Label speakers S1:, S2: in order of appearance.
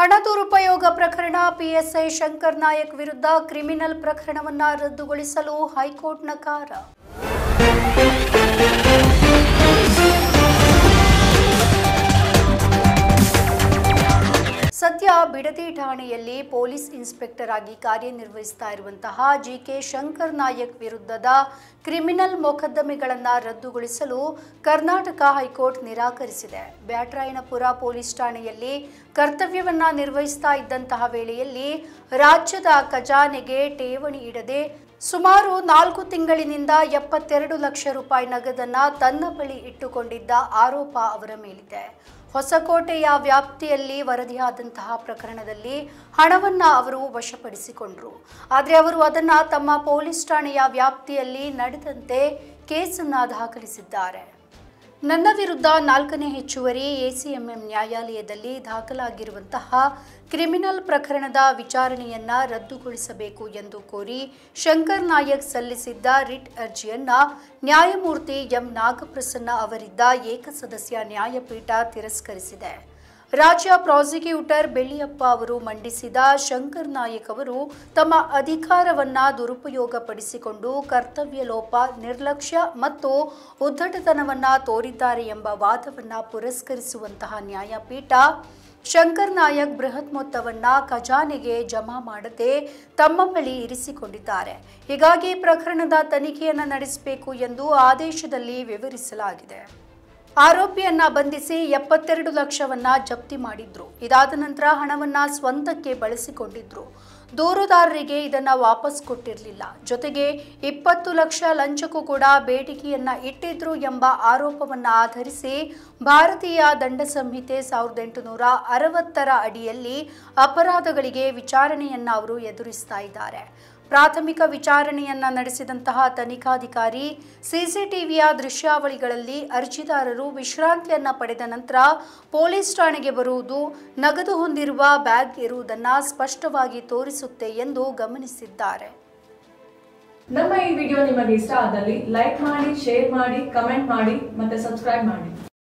S1: ಹಣ ದುರುಪಯೋಗ ಪ್ರಕರಣ ಪಿಎಸ್ಐ ಶಂಕರ್ ನಾಯಕ್ ವಿರುದ್ಧ ಕ್ರಿಮಿನಲ್ ಪ್ರಕರಣವನ್ನು ರದ್ದುಗೊಳಿಸಲು ಹೈಕೋರ್ಟ್ ನಕಾರ ಬಿಡದಿ ಠಾಣೆಯಲ್ಲಿ ಪೊಲೀಸ್ ಇನ್ಸ್ಪೆಕ್ಟರ್ ಆಗಿ ಕಾರ್ಯನಿರ್ವಹಿಸ್ತಾ ಇರುವಂತಹ ಜಿ ಕೆ ಶಂಕರ್ ನಾಯಕ್ ವಿರುದ್ಧದ ಕ್ರಿಮಿನಲ್ ಮೊಕದ್ದಮೆಗಳನ್ನು ರದ್ದುಗೊಳಿಸಲು ಕರ್ನಾಟಕ ಹೈಕೋರ್ಟ್ ನಿರಾಕರಿಸಿದೆ ಬ್ಯಾಟ್ರಾಯನಪುರ ಪೊಲೀಸ್ ಠಾಣೆಯಲ್ಲಿ ಕರ್ತವ್ಯವನ್ನು ನಿರ್ವಹಿಸ್ತಾ ಇದ್ದಂತಹ ವೇಳೆಯಲ್ಲಿ ರಾಜ್ಯದ ಖಜಾನೆಗೆ ಠೇವಣಿ ಇಡದೆ ಸುಮಾರು ನಾಲ್ಕು ತಿಂಗಳಿನಿಂದ ಎಪ್ಪತ್ತೆರಡು ಲಕ್ಷ ರೂಪಾಯಿ ನಗದನ್ನು ತನ್ನ ಬಳಿ ಇಟ್ಟುಕೊಂಡಿದ್ದ ಆರೋಪ ಅವರ ಮೇಲಿದೆ ಹೊಸಕೋಟೆಯ ವ್ಯಾಪ್ತಿಯಲ್ಲಿ ವರದಿಯಾದಂತಹ ಪ್ರಕರಣದಲ್ಲಿ ಹಣವನ್ನು ಅವರು ವಶಪಡಿಸಿಕೊಂಡರು ಆದರೆ ಅವರು ಅದನ್ನು ತಮ್ಮ ಪೊಲೀಸ್ ಠಾಣೆಯ ವ್ಯಾಪ್ತಿಯಲ್ಲಿ ನಡೆದಂತೆ ಕೇಸನ್ನು ದಾಖಲಿಸಿದ್ದಾರೆ ನನ್ನ ವಿರುದ್ಧ ನಾಲ್ಕನೇ ಹೆಚ್ಚುವರಿ ಎಸಿಎಂಎಂ ನ್ಯಾಯಾಲಯದಲ್ಲಿ ದಾಖಲಾಗಿರುವಂತಹ ಕ್ರಿಮಿನಲ್ ಪ್ರಕರಣದ ವಿಚಾರಣೆಯನ್ನು ರದ್ದುಗೊಳಿಸಬೇಕು ಎಂದು ಕೋರಿ ಶಂಕರ್ ನಾಯಕ್ ಸಲ್ಲಿಸಿದ್ದ ರಿಟ್ ಅರ್ಜಿಯನ್ನು ನ್ಯಾಯಮೂರ್ತಿ ಎಂ ನಾಗಪ್ರಸನ್ನ ಅವರಿದ್ದ ಏಕಸದಸ್ಯ ನ್ಯಾಯಪೀಠ ತಿರಸ್ಕರಿಸಿದೆ ರಾಜ್ಯ ಪ್ರಾಸಿಕ್ಯೂಟರ್ ಬೆಳ್ಳಿಯಪ್ಪ ಅವರು ಮಂಡಿಸಿದ ಶಂಕರ್ ನಾಯಕ್ ಅವರು ತಮ್ಮ ಅಧಿಕಾರವನ್ನ ದುರುಪಯೋಗಪಡಿಸಿಕೊಂಡು ಕರ್ತವ್ಯ ಲೋಪ ನಿರ್ಲಕ್ಷ್ಯ ಮತ್ತು ಉದ್ದಟತನವನ್ನ ತೋರಿದ್ದಾರೆ ಎಂಬ ವಾದವನ್ನ ಪುರಸ್ಕರಿಸುವಂತಹ ನ್ಯಾಯಪೀಠ ಶಂಕರ್ ನಾಯಕ್ ಬೃಹತ್ ಮೊತ್ತವನ್ನ ಖಜಾನೆಗೆ ಜಮಾ ಮಾಡದೆ ತಮ್ಮ ಬಳಿ ಇರಿಸಿಕೊಂಡಿದ್ದಾರೆ ಹೀಗಾಗಿ ಪ್ರಕರಣದ ತನಿಖೆಯನ್ನು ನಡೆಸಬೇಕು ಎಂದು ಆದೇಶದಲ್ಲಿ ವಿವರಿಸಲಾಗಿದೆ ಆರೋಪಿಯನ್ನ ಬಂಧಿಸಿ ಎಪ್ಪತ್ತೆರಡು ಲಕ್ಷವನ್ನ ಜಪ್ತಿ ಮಾಡಿದ್ರು ಇದಾದ ನಂತರ ಹಣವನ್ನ ಸ್ವಂತಕ್ಕೆ ಬಳಸಿಕೊಂಡಿದ್ರು ದೂರುದಾರರಿಗೆ ಇದನ್ನ ವಾಪಸ್ ಕೊಟ್ಟಿರಲಿಲ್ಲ ಜೊತೆಗೆ ಇಪ್ಪತ್ತು ಲಕ್ಷ ಲಂಚಕ್ಕೂ ಕೂಡ ಬೇಡಿಕೆಯನ್ನ ಇಟ್ಟಿದ್ರು ಎಂಬ ಆರೋಪವನ್ನ ಆಧರಿಸಿ ಭಾರತೀಯ ದಂಡ ಸಂಹಿತೆ ಸಾವಿರದ ಎಂಟುನೂರ ಅರವತ್ತರ ಅಡಿಯಲ್ಲಿ ಅಪರಾಧಗಳಿಗೆ ವಿಚಾರಣೆಯನ್ನ ಅವರು ಎದುರಿಸ್ತಾ ಇದ್ದಾರೆ ಪ್ರಾಥಮಿಕ ವಿಚಾರಣೆಯನ್ನ ನಡೆಸಿದಂತಹ ತನಿಖಾಧಿಕಾರಿ ಸಿಸಿಟಿವಿಯ ದೃಶ್ಯಾವಳಿಗಳಲ್ಲಿ ಅರ್ಜಿದಾರರು ವಿಶ್ರಾಂತಿಯನ್ನ ಪಡೆದ ನಂತರ ಪೊಲೀಸ್ ಠಾಣೆಗೆ ಬರುವುದು ನಗದು ಹೊಂದಿರುವ ಬ್ಯಾಗ್ ಇರುವುದನ್ನು ಸ್ಪಷ್ಟವಾಗಿ ತೋರಿಸುತ್ತೆ ಎಂದು ಗಮನಿಸಿದ್ದಾರೆ ನಮ್ಮ ಈ ವಿಡಿಯೋ ನಿಮಗೆ ಇಷ್ಟ ಆದಲ್ಲಿ ಲೈಕ್ ಮಾಡಿ ಶೇರ್ ಮಾಡಿ ಕಮೆಂಟ್ ಮಾಡಿ ಮತ್ತೆ ಸಬ್ಸ್ಕ್ರೈಬ್ ಮಾಡಿ